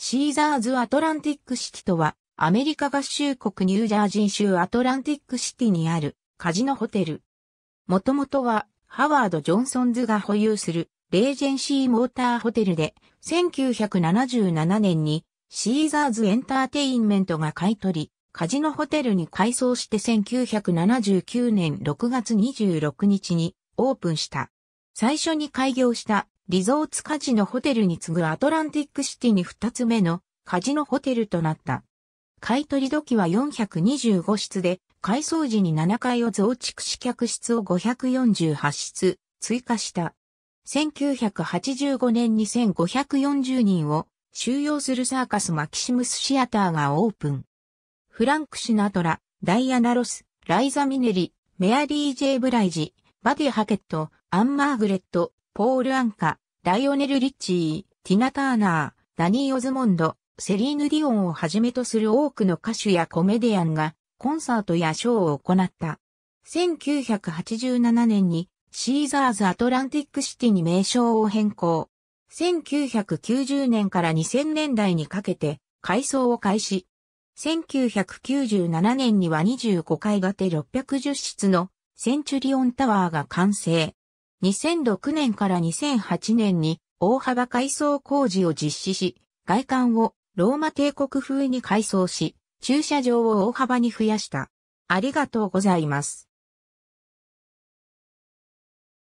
シーザーズ・アトランティック・シティとは、アメリカ合衆国ニュージャージー州アトランティック・シティにあるカジノホテル。もともとは、ハワード・ジョンソンズが保有するレージェンシー・モーターホテルで、1977年にシーザーズ・エンターテインメントが買い取り、カジノホテルに改装して1979年6月26日にオープンした。最初に開業したリゾーツカジノホテルに次ぐアトランティックシティに2つ目のカジノホテルとなった。買取時は425室で、改装時に7階を増築し客室を548室追加した。1985年に1540人を収容するサーカスマキシムスシアターがオープン。フランク・シナトラ、ダイアナ・ロス、ライザ・ミネリ、メアリー・ジェイ・ブライジ、バディ・ハケット、アン・マーグレット、ポール・アンカ、ライオネル・リッチー、ティナ・ターナー、ダニー・オズモンド、セリーヌ・ディオンをはじめとする多くの歌手やコメディアンがコンサートやショーを行った。1987年にシーザーズ・アトランティック・シティに名称を変更。1990年から2000年代にかけて改装を開始。1997年には25階建て610室のセンチュリオンタワーが完成。2006年から2008年に大幅改装工事を実施し、外観をローマ帝国風に改装し、駐車場を大幅に増やした。ありがとうございます。